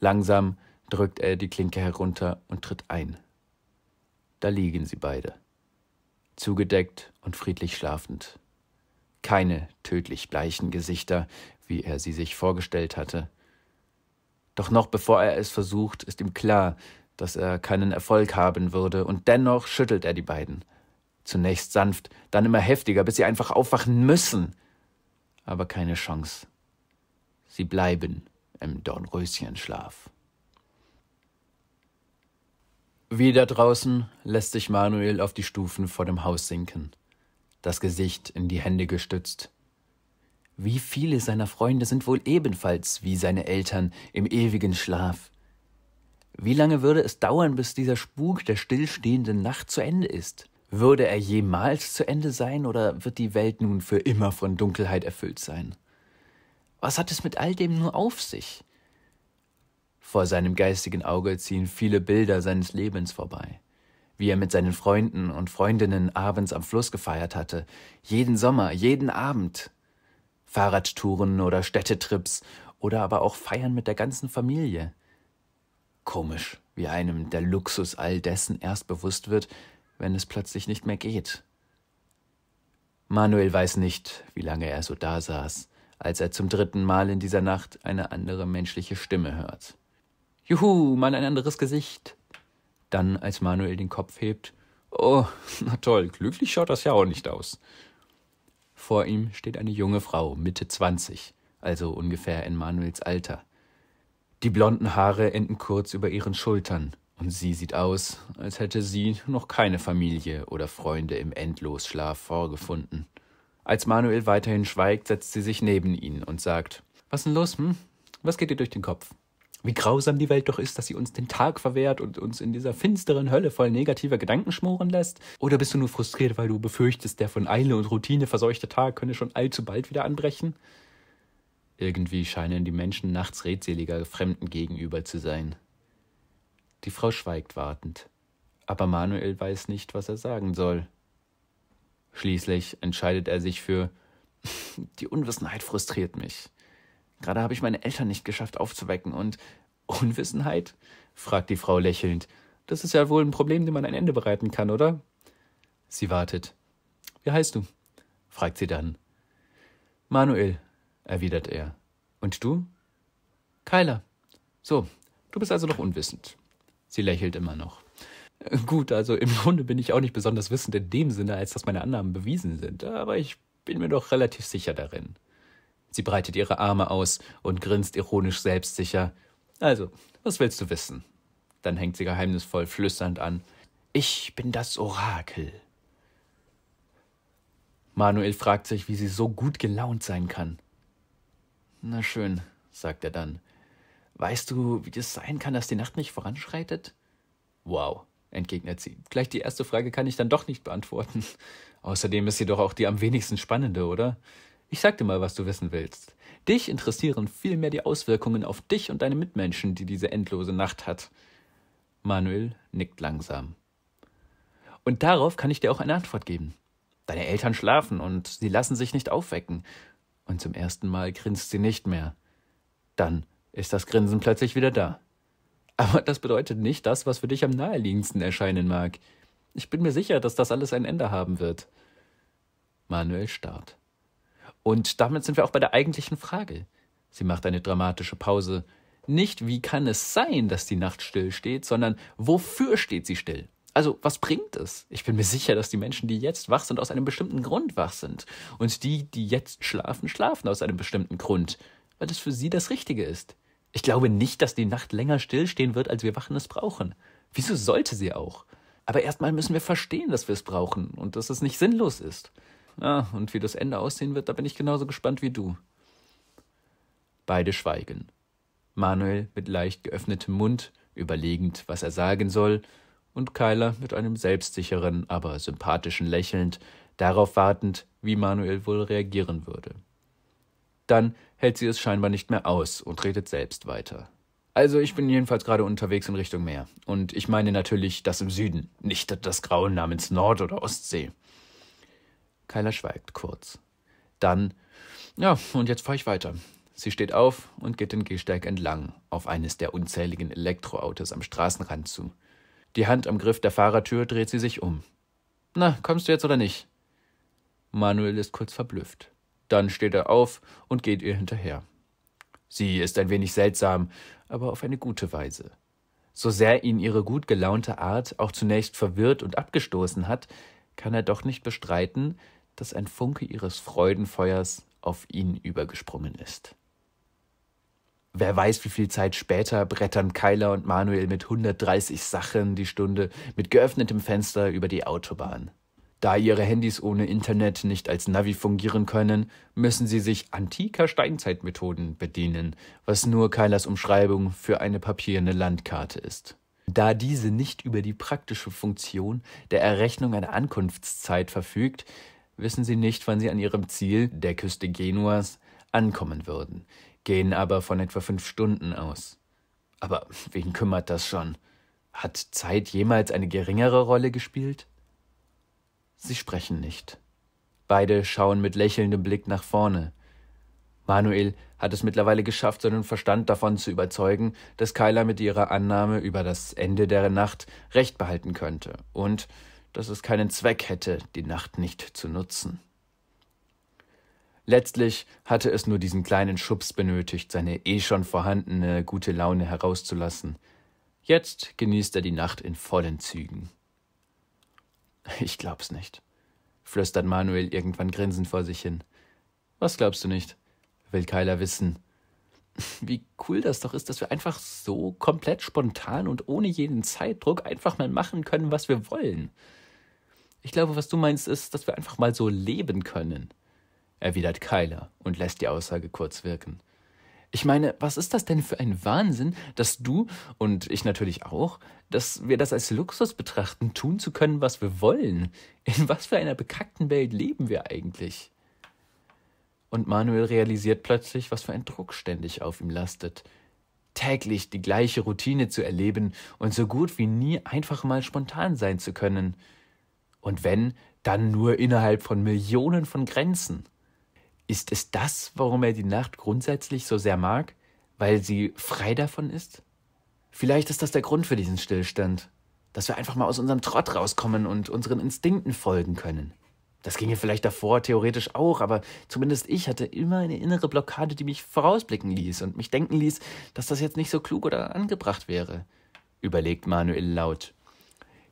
Langsam drückt er die Klinke herunter und tritt ein. Da liegen sie beide, zugedeckt und friedlich schlafend. Keine tödlich bleichen Gesichter, wie er sie sich vorgestellt hatte. Doch noch bevor er es versucht, ist ihm klar, dass er keinen Erfolg haben würde, und dennoch schüttelt er die beiden. Zunächst sanft, dann immer heftiger, bis sie einfach aufwachen müssen. Aber keine Chance. Sie bleiben im Dornröschenschlaf. Wieder draußen lässt sich Manuel auf die Stufen vor dem Haus sinken, das Gesicht in die Hände gestützt. Wie viele seiner Freunde sind wohl ebenfalls wie seine Eltern im ewigen Schlaf? Wie lange würde es dauern, bis dieser Spuk der stillstehenden Nacht zu Ende ist? Würde er jemals zu Ende sein oder wird die Welt nun für immer von Dunkelheit erfüllt sein? Was hat es mit all dem nur auf sich? Vor seinem geistigen Auge ziehen viele Bilder seines Lebens vorbei. Wie er mit seinen Freunden und Freundinnen abends am Fluss gefeiert hatte, jeden Sommer, jeden Abend. Fahrradtouren oder Städtetrips oder aber auch Feiern mit der ganzen Familie. Komisch, wie einem der Luxus all dessen erst bewusst wird, wenn es plötzlich nicht mehr geht. Manuel weiß nicht, wie lange er so da saß, als er zum dritten Mal in dieser Nacht eine andere menschliche Stimme hört. Juhu, mal ein anderes Gesicht. Dann, als Manuel den Kopf hebt, Oh, na toll, glücklich schaut das ja auch nicht aus. Vor ihm steht eine junge Frau, Mitte 20, also ungefähr in Manuels Alter. Die blonden Haare enden kurz über ihren Schultern, und sie sieht aus, als hätte sie noch keine Familie oder Freunde im Endlosschlaf vorgefunden. Als Manuel weiterhin schweigt, setzt sie sich neben ihn und sagt: Was denn los, hm? Was geht dir durch den Kopf? Wie grausam die Welt doch ist, dass sie uns den Tag verwehrt und uns in dieser finsteren Hölle voll negativer Gedanken schmoren lässt? Oder bist du nur frustriert, weil du befürchtest, der von Eile und Routine verseuchte Tag könne schon allzu bald wieder anbrechen? Irgendwie scheinen die Menschen nachts redseliger Fremden gegenüber zu sein. Die Frau schweigt wartend. Aber Manuel weiß nicht, was er sagen soll. Schließlich entscheidet er sich für die Unwissenheit frustriert mich. Gerade habe ich meine Eltern nicht geschafft aufzuwecken und Unwissenheit? fragt die Frau lächelnd. Das ist ja wohl ein Problem, dem man ein Ende bereiten kann, oder? Sie wartet. Wie heißt du? fragt sie dann. Manuel, erwidert er. Und du? Keiler. So, du bist also noch unwissend. Sie lächelt immer noch. Gut, also im Grunde bin ich auch nicht besonders wissend in dem Sinne, als dass meine Annahmen bewiesen sind, aber ich bin mir doch relativ sicher darin. Sie breitet ihre Arme aus und grinst ironisch selbstsicher. Also, was willst du wissen? Dann hängt sie geheimnisvoll flüsternd an. Ich bin das Orakel. Manuel fragt sich, wie sie so gut gelaunt sein kann. Na schön, sagt er dann. Weißt du, wie es sein kann, dass die Nacht nicht voranschreitet? Wow, entgegnet sie. Gleich die erste Frage kann ich dann doch nicht beantworten. Außerdem ist sie doch auch die am wenigsten spannende, oder? Ich sag dir mal, was du wissen willst. Dich interessieren vielmehr die Auswirkungen auf dich und deine Mitmenschen, die diese endlose Nacht hat. Manuel nickt langsam. Und darauf kann ich dir auch eine Antwort geben. Deine Eltern schlafen und sie lassen sich nicht aufwecken. Und zum ersten Mal grinst sie nicht mehr. Dann ist das Grinsen plötzlich wieder da. Aber das bedeutet nicht das, was für dich am naheliegendsten erscheinen mag. Ich bin mir sicher, dass das alles ein Ende haben wird. Manuel starrt. Und damit sind wir auch bei der eigentlichen Frage. Sie macht eine dramatische Pause. Nicht, wie kann es sein, dass die Nacht still steht, sondern wofür steht sie still? Also, was bringt es? Ich bin mir sicher, dass die Menschen, die jetzt wach sind, aus einem bestimmten Grund wach sind. Und die, die jetzt schlafen, schlafen aus einem bestimmten Grund, weil es für sie das Richtige ist. Ich glaube nicht, dass die Nacht länger stillstehen wird, als wir Wachen es brauchen. Wieso sollte sie auch? Aber erstmal müssen wir verstehen, dass wir es brauchen und dass es nicht sinnlos ist. Ah, und wie das Ende aussehen wird, da bin ich genauso gespannt wie du. Beide schweigen. Manuel mit leicht geöffnetem Mund, überlegend, was er sagen soll, und Keiler mit einem selbstsicheren, aber sympathischen Lächeln, darauf wartend, wie Manuel wohl reagieren würde. Dann hält sie es scheinbar nicht mehr aus und redet selbst weiter. Also ich bin jedenfalls gerade unterwegs in Richtung Meer. Und ich meine natürlich das im Süden, nicht das Grauen namens Nord- oder Ostsee. Keiler schweigt kurz. Dann, ja, und jetzt fahre ich weiter. Sie steht auf und geht den Gehsteig entlang auf eines der unzähligen Elektroautos am Straßenrand zu. Die Hand am Griff der Fahrertür dreht sie sich um. Na, kommst du jetzt oder nicht? Manuel ist kurz verblüfft. Dann steht er auf und geht ihr hinterher. Sie ist ein wenig seltsam, aber auf eine gute Weise. So sehr ihn ihre gut gelaunte Art auch zunächst verwirrt und abgestoßen hat, kann er doch nicht bestreiten, dass ein Funke ihres Freudenfeuers auf ihn übergesprungen ist. Wer weiß, wie viel Zeit später brettern Keiler und Manuel mit 130 Sachen die Stunde mit geöffnetem Fenster über die Autobahn. Da ihre Handys ohne Internet nicht als Navi fungieren können, müssen sie sich antiker Steinzeitmethoden bedienen, was nur Keilers Umschreibung für eine papierne Landkarte ist. Da diese nicht über die praktische Funktion der Errechnung einer Ankunftszeit verfügt, wissen sie nicht, wann sie an ihrem Ziel, der Küste Genuas, ankommen würden, gehen aber von etwa fünf Stunden aus. Aber wen kümmert das schon? Hat Zeit jemals eine geringere Rolle gespielt? Sie sprechen nicht. Beide schauen mit lächelndem Blick nach vorne. Manuel hat es mittlerweile geschafft, seinen Verstand davon zu überzeugen, dass Kyla mit ihrer Annahme über das Ende der Nacht recht behalten könnte und dass es keinen Zweck hätte, die Nacht nicht zu nutzen. Letztlich hatte es nur diesen kleinen Schubs benötigt, seine eh schon vorhandene gute Laune herauszulassen. Jetzt genießt er die Nacht in vollen Zügen. Ich glaub's nicht, flüstert Manuel irgendwann grinsend vor sich hin. Was glaubst du nicht? will Kyler wissen. Wie cool das doch ist, dass wir einfach so komplett spontan und ohne jeden Zeitdruck einfach mal machen können, was wir wollen. Ich glaube, was du meinst, ist, dass wir einfach mal so leben können, erwidert Kyler und lässt die Aussage kurz wirken. Ich meine, was ist das denn für ein Wahnsinn, dass du und ich natürlich auch, dass wir das als Luxus betrachten, tun zu können, was wir wollen? In was für einer bekackten Welt leben wir eigentlich? Und Manuel realisiert plötzlich, was für ein Druck ständig auf ihm lastet. Täglich die gleiche Routine zu erleben und so gut wie nie einfach mal spontan sein zu können. Und wenn, dann nur innerhalb von Millionen von Grenzen. Ist es das, warum er die Nacht grundsätzlich so sehr mag? Weil sie frei davon ist? Vielleicht ist das der Grund für diesen Stillstand. Dass wir einfach mal aus unserem Trott rauskommen und unseren Instinkten folgen können. Das ginge vielleicht davor theoretisch auch, aber zumindest ich hatte immer eine innere Blockade, die mich vorausblicken ließ und mich denken ließ, dass das jetzt nicht so klug oder angebracht wäre, überlegt Manuel laut.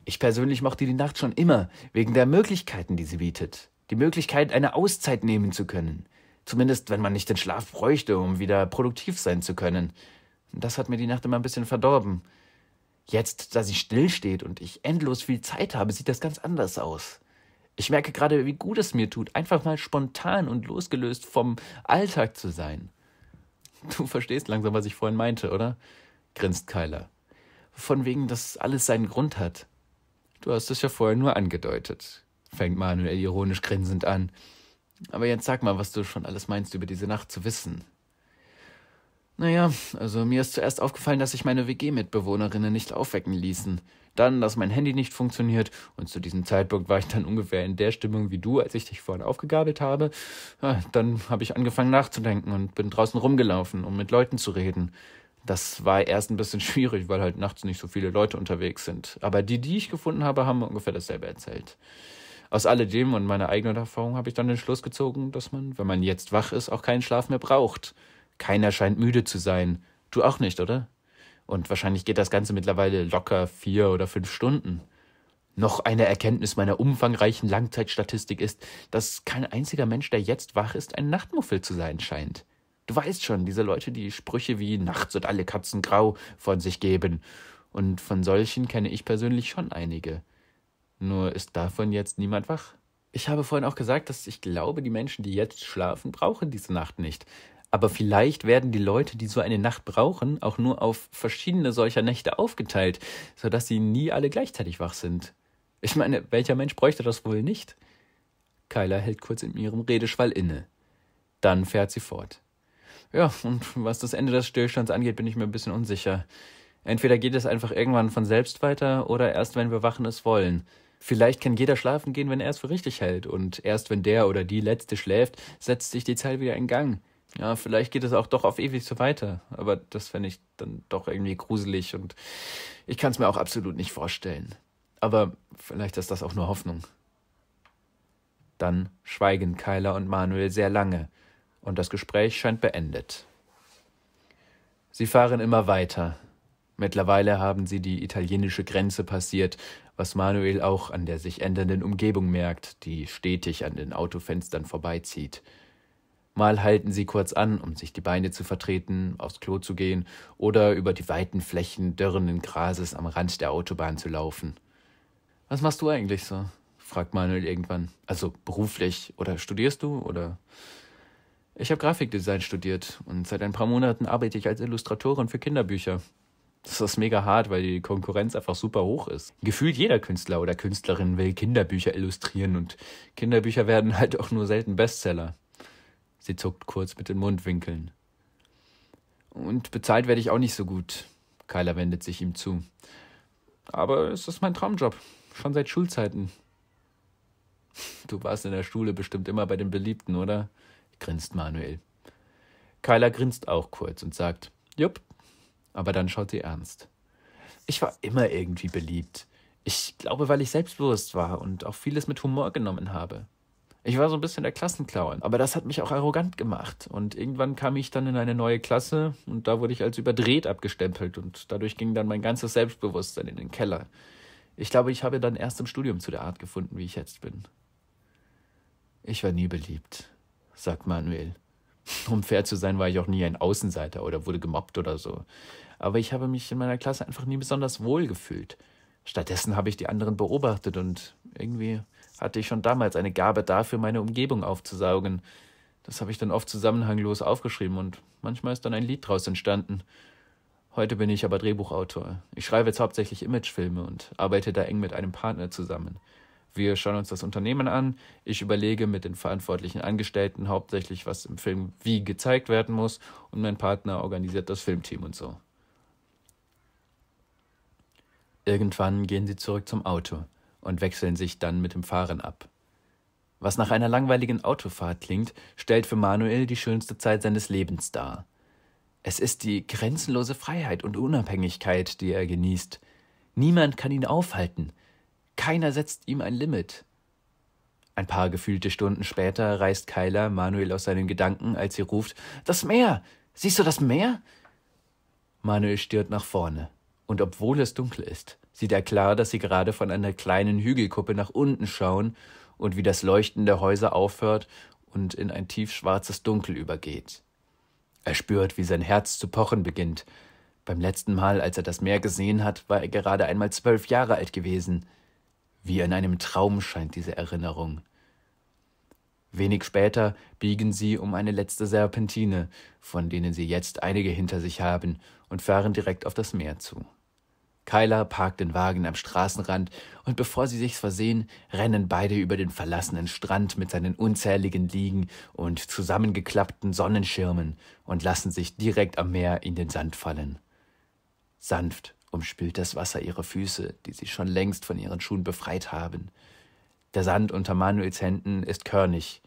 Ich persönlich mochte die Nacht schon immer, wegen der Möglichkeiten, die sie bietet die Möglichkeit, eine Auszeit nehmen zu können. Zumindest, wenn man nicht den Schlaf bräuchte, um wieder produktiv sein zu können. Das hat mir die Nacht immer ein bisschen verdorben. Jetzt, da sie stillsteht und ich endlos viel Zeit habe, sieht das ganz anders aus. Ich merke gerade, wie gut es mir tut, einfach mal spontan und losgelöst vom Alltag zu sein. Du verstehst langsam, was ich vorhin meinte, oder? grinst Keiler. Von wegen, dass alles seinen Grund hat. Du hast es ja vorher nur angedeutet fängt Manuel ironisch grinsend an. Aber jetzt sag mal, was du schon alles meinst, über diese Nacht zu wissen. Naja, also mir ist zuerst aufgefallen, dass sich meine WG-Mitbewohnerinnen nicht aufwecken ließen. Dann, dass mein Handy nicht funktioniert und zu diesem Zeitpunkt war ich dann ungefähr in der Stimmung wie du, als ich dich vorhin aufgegabelt habe. Ja, dann habe ich angefangen nachzudenken und bin draußen rumgelaufen, um mit Leuten zu reden. Das war erst ein bisschen schwierig, weil halt nachts nicht so viele Leute unterwegs sind. Aber die, die ich gefunden habe, haben ungefähr dasselbe erzählt. Aus alledem und meiner eigenen Erfahrung habe ich dann den Schluss gezogen, dass man, wenn man jetzt wach ist, auch keinen Schlaf mehr braucht. Keiner scheint müde zu sein. Du auch nicht, oder? Und wahrscheinlich geht das Ganze mittlerweile locker vier oder fünf Stunden. Noch eine Erkenntnis meiner umfangreichen Langzeitstatistik ist, dass kein einziger Mensch, der jetzt wach ist, ein Nachtmuffel zu sein scheint. Du weißt schon, diese Leute, die Sprüche wie Nachts und alle Katzen grau von sich geben. Und von solchen kenne ich persönlich schon einige. Nur ist davon jetzt niemand wach. Ich habe vorhin auch gesagt, dass ich glaube, die Menschen, die jetzt schlafen, brauchen diese Nacht nicht. Aber vielleicht werden die Leute, die so eine Nacht brauchen, auch nur auf verschiedene solcher Nächte aufgeteilt, sodass sie nie alle gleichzeitig wach sind. Ich meine, welcher Mensch bräuchte das wohl nicht? Kyla hält kurz in ihrem Redeschwall inne. Dann fährt sie fort. Ja, und was das Ende des Stillstands angeht, bin ich mir ein bisschen unsicher. Entweder geht es einfach irgendwann von selbst weiter oder erst, wenn wir wachen es wollen. Vielleicht kann jeder schlafen gehen, wenn er es für richtig hält. Und erst wenn der oder die Letzte schläft, setzt sich die Zeit wieder in Gang. Ja, vielleicht geht es auch doch auf ewig so weiter. Aber das fände ich dann doch irgendwie gruselig und ich kann es mir auch absolut nicht vorstellen. Aber vielleicht ist das auch nur Hoffnung. Dann schweigen Keiler und Manuel sehr lange und das Gespräch scheint beendet. Sie fahren immer weiter, Mittlerweile haben sie die italienische Grenze passiert, was Manuel auch an der sich ändernden Umgebung merkt, die stetig an den Autofenstern vorbeizieht. Mal halten sie kurz an, um sich die Beine zu vertreten, aufs Klo zu gehen oder über die weiten Flächen dörrenden Grases am Rand der Autobahn zu laufen. Was machst du eigentlich so? fragt Manuel irgendwann. Also beruflich oder studierst du oder? Ich habe Grafikdesign studiert und seit ein paar Monaten arbeite ich als Illustratorin für Kinderbücher. Das ist mega hart, weil die Konkurrenz einfach super hoch ist. Gefühlt jeder Künstler oder Künstlerin will Kinderbücher illustrieren und Kinderbücher werden halt auch nur selten Bestseller. Sie zuckt kurz mit den Mundwinkeln. Und bezahlt werde ich auch nicht so gut. Keiler wendet sich ihm zu. Aber es ist mein Traumjob. Schon seit Schulzeiten. Du warst in der Schule bestimmt immer bei den Beliebten, oder? grinst Manuel. Keiler grinst auch kurz und sagt: Jupp, aber dann schaut sie ernst. Ich war immer irgendwie beliebt. Ich glaube, weil ich selbstbewusst war und auch vieles mit Humor genommen habe. Ich war so ein bisschen der Klassenclown, aber das hat mich auch arrogant gemacht. Und irgendwann kam ich dann in eine neue Klasse und da wurde ich als überdreht abgestempelt und dadurch ging dann mein ganzes Selbstbewusstsein in den Keller. Ich glaube, ich habe dann erst im Studium zu der Art gefunden, wie ich jetzt bin. Ich war nie beliebt, sagt Manuel. Um fair zu sein, war ich auch nie ein Außenseiter oder wurde gemobbt oder so. Aber ich habe mich in meiner Klasse einfach nie besonders wohl gefühlt. Stattdessen habe ich die anderen beobachtet und irgendwie hatte ich schon damals eine Gabe dafür, meine Umgebung aufzusaugen. Das habe ich dann oft zusammenhanglos aufgeschrieben und manchmal ist dann ein Lied draus entstanden. Heute bin ich aber Drehbuchautor. Ich schreibe jetzt hauptsächlich Imagefilme und arbeite da eng mit einem Partner zusammen. Wir schauen uns das Unternehmen an. Ich überlege mit den verantwortlichen Angestellten hauptsächlich, was im Film wie gezeigt werden muss. Und mein Partner organisiert das Filmteam und so. Irgendwann gehen sie zurück zum Auto und wechseln sich dann mit dem Fahren ab. Was nach einer langweiligen Autofahrt klingt, stellt für Manuel die schönste Zeit seines Lebens dar. Es ist die grenzenlose Freiheit und Unabhängigkeit, die er genießt. Niemand kann ihn aufhalten. Keiner setzt ihm ein Limit. Ein paar gefühlte Stunden später reißt Keiler Manuel aus seinen Gedanken, als sie ruft: Das Meer! Siehst du das Meer? Manuel stirbt nach vorne. Und obwohl es dunkel ist, sieht er klar, dass sie gerade von einer kleinen Hügelkuppe nach unten schauen und wie das Leuchten der Häuser aufhört und in ein tiefschwarzes Dunkel übergeht. Er spürt, wie sein Herz zu pochen beginnt. Beim letzten Mal, als er das Meer gesehen hat, war er gerade einmal zwölf Jahre alt gewesen. Wie in einem Traum scheint diese Erinnerung. Wenig später biegen sie um eine letzte Serpentine, von denen sie jetzt einige hinter sich haben, und fahren direkt auf das Meer zu. Kyla parkt den Wagen am Straßenrand und bevor sie sich's versehen, rennen beide über den verlassenen Strand mit seinen unzähligen Liegen und zusammengeklappten Sonnenschirmen und lassen sich direkt am Meer in den Sand fallen. Sanft umspült das Wasser ihre Füße, die sie schon längst von ihren Schuhen befreit haben. Der Sand unter Manuels Händen ist körnig.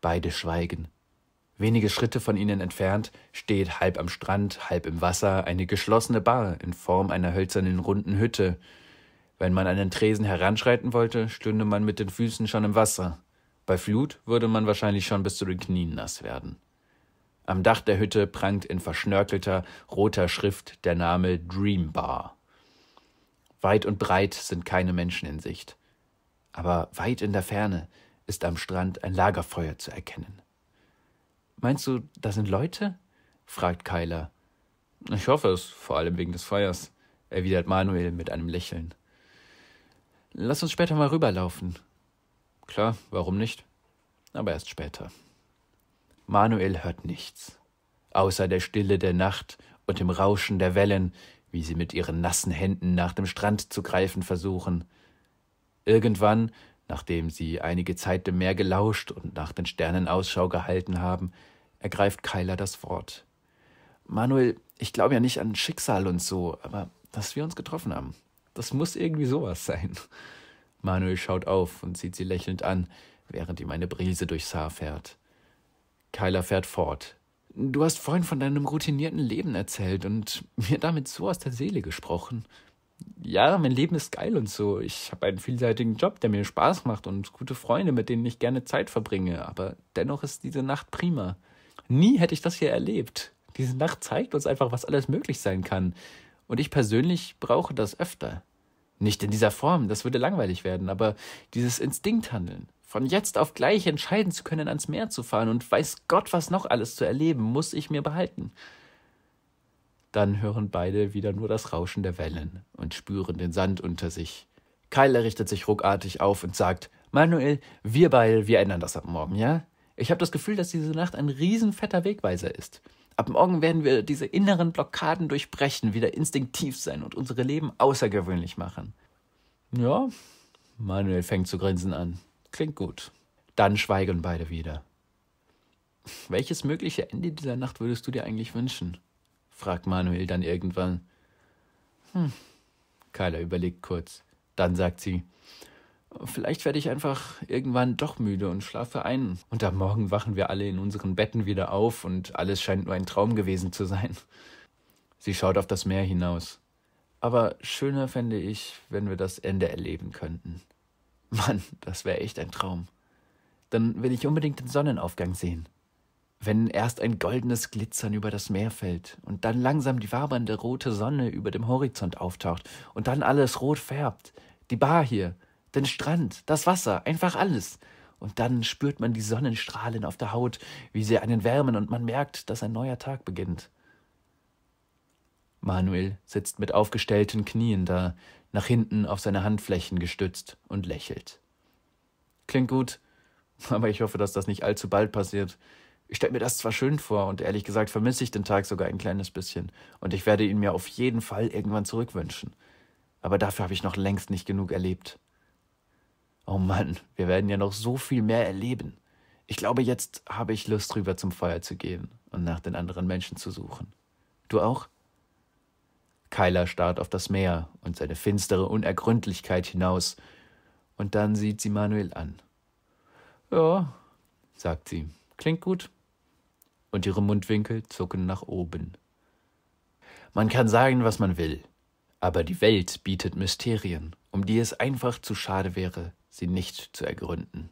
Beide schweigen. Wenige Schritte von ihnen entfernt steht halb am Strand, halb im Wasser eine geschlossene Bar in Form einer hölzernen runden Hütte. Wenn man an den Tresen heranschreiten wollte, stünde man mit den Füßen schon im Wasser. Bei Flut würde man wahrscheinlich schon bis zu den Knien nass werden. Am Dach der Hütte prangt in verschnörkelter, roter Schrift der Name Dream Bar. Weit und breit sind keine Menschen in Sicht. Aber weit in der Ferne ist am Strand ein Lagerfeuer zu erkennen. Meinst du, da sind Leute? fragt Keiler. Ich hoffe es, vor allem wegen des Feuers, erwidert Manuel mit einem Lächeln. Lass uns später mal rüberlaufen. Klar, warum nicht? Aber erst später. Manuel hört nichts, außer der Stille der Nacht und dem Rauschen der Wellen, wie sie mit ihren nassen Händen nach dem Strand zu greifen versuchen. Irgendwann, nachdem sie einige Zeit dem Meer gelauscht und nach den Sternen Ausschau gehalten haben, ergreift Keiler das Wort. Manuel, ich glaube ja nicht an Schicksal und so, aber dass wir uns getroffen haben, das muss irgendwie sowas sein. Manuel schaut auf und sieht sie lächelnd an, während ihm eine Brise durchs Haar fährt. Keiler fährt fort. Du hast vorhin von deinem routinierten Leben erzählt und mir damit so aus der Seele gesprochen. Ja, mein Leben ist geil und so. Ich habe einen vielseitigen Job, der mir Spaß macht und gute Freunde, mit denen ich gerne Zeit verbringe. Aber dennoch ist diese Nacht prima. Nie hätte ich das hier erlebt. Diese Nacht zeigt uns einfach, was alles möglich sein kann. Und ich persönlich brauche das öfter. Nicht in dieser Form, das würde langweilig werden, aber dieses Instinkthandeln von jetzt auf gleich entscheiden zu können, ans Meer zu fahren und weiß Gott, was noch alles zu erleben, muss ich mir behalten. Dann hören beide wieder nur das Rauschen der Wellen und spüren den Sand unter sich. Keiler richtet sich ruckartig auf und sagt: Manuel, wir beide, wir ändern das ab morgen, ja? Ich habe das Gefühl, dass diese Nacht ein riesenfetter Wegweiser ist. Ab morgen werden wir diese inneren Blockaden durchbrechen, wieder instinktiv sein und unsere Leben außergewöhnlich machen. Ja, Manuel fängt zu grinsen an. Klingt gut. Dann schweigen beide wieder. Welches mögliche Ende dieser Nacht würdest du dir eigentlich wünschen? fragt Manuel dann irgendwann. Hm. Kyla überlegt kurz. Dann sagt sie, vielleicht werde ich einfach irgendwann doch müde und schlafe ein. Und am Morgen wachen wir alle in unseren Betten wieder auf und alles scheint nur ein Traum gewesen zu sein. Sie schaut auf das Meer hinaus. Aber schöner fände ich, wenn wir das Ende erleben könnten. Mann, das wäre echt ein Traum. Dann will ich unbedingt den Sonnenaufgang sehen. Wenn erst ein goldenes Glitzern über das Meer fällt und dann langsam die wabernde rote Sonne über dem Horizont auftaucht und dann alles rot färbt. Die Bar hier, den Strand, das Wasser, einfach alles. Und dann spürt man die Sonnenstrahlen auf der Haut, wie sie einen wärmen und man merkt, dass ein neuer Tag beginnt. Manuel sitzt mit aufgestellten Knien da, nach hinten auf seine Handflächen gestützt und lächelt. Klingt gut, aber ich hoffe, dass das nicht allzu bald passiert. Ich stelle mir das zwar schön vor und ehrlich gesagt vermisse ich den Tag sogar ein kleines bisschen und ich werde ihn mir auf jeden Fall irgendwann zurückwünschen. Aber dafür habe ich noch längst nicht genug erlebt. Oh Mann, wir werden ja noch so viel mehr erleben. Ich glaube, jetzt habe ich Lust, rüber zum Feuer zu gehen und nach den anderen Menschen zu suchen. Du auch? Keiler starrt auf das Meer und seine finstere Unergründlichkeit hinaus, und dann sieht sie Manuel an. Ja, sagt sie, klingt gut. Und ihre Mundwinkel zucken nach oben. Man kann sagen, was man will, aber die Welt bietet Mysterien, um die es einfach zu schade wäre, sie nicht zu ergründen.